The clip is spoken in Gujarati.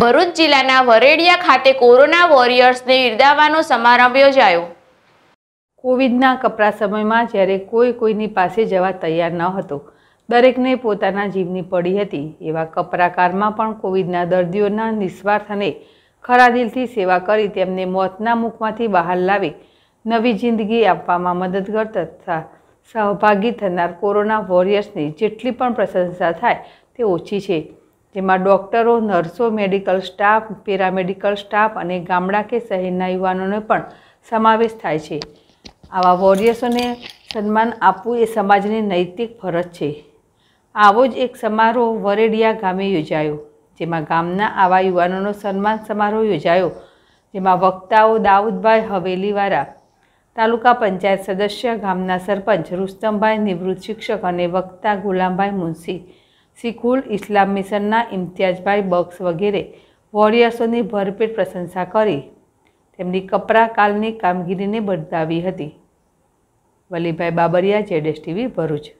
ભરૂચ જિલ્લાના વરેડિયા ખાતે કોરોના વોરિયર્સને બિરદાવવાનો સમારંભ યોજાયો કોવિડના કપરા સમયમાં જ્યારે કોઈ કોઈની પાસે જવા તૈયાર ન હતો દરેકને પોતાના જીવની પડી હતી એવા કપરાકારમાં પણ કોવિડના દર્દીઓના નિસ્વાર્થ અને ખરા દિલથી સેવા કરી તેમને મોતના મુખમાંથી બહાર લાવી નવી જિંદગી આપવામાં મદદગાર તથા સહભાગી થનાર કોરોના વોરિયર્સની જેટલી પણ પ્રશંસા થાય તે ઓછી છે જેમાં ડૉક્ટરો નર્સો મેડિકલ સ્ટાફ પેરામેડિકલ સ્ટાફ અને ગામડા કે શહેરના યુવાનોનો પણ સમાવેશ થાય છે આવા વોરિયર્સોને સન્માન આપવું એ સમાજની નૈતિક ફરજ છે આવો જ એક સમારોહ વરેડિયા ગામે યોજાયો જેમાં ગામના આવા યુવાનોનો સન્માન સમારોહ યોજાયો જેમાં વક્તાઓ દાઉદભાઈ હવેલીવાળા તાલુકા પંચાયત સદસ્ય ગામના સરપંચ રુસ્તમભાઈ નિવૃત્ત શિક્ષક અને વક્તા ગુલામભાઈ મુનશી શીખુલ ઇસ્લામ મિશનના ઇમ્તિયાઝભાઈ બક્ષ વગેરે વોરિયર્સોની ભરપેટ પ્રશંસા કરી તેમની કપરા કાલની કામગીરીને બિરદાવી હતી વલીભાઈ બાબરિયા જેડેસ ટીવી ભરૂચ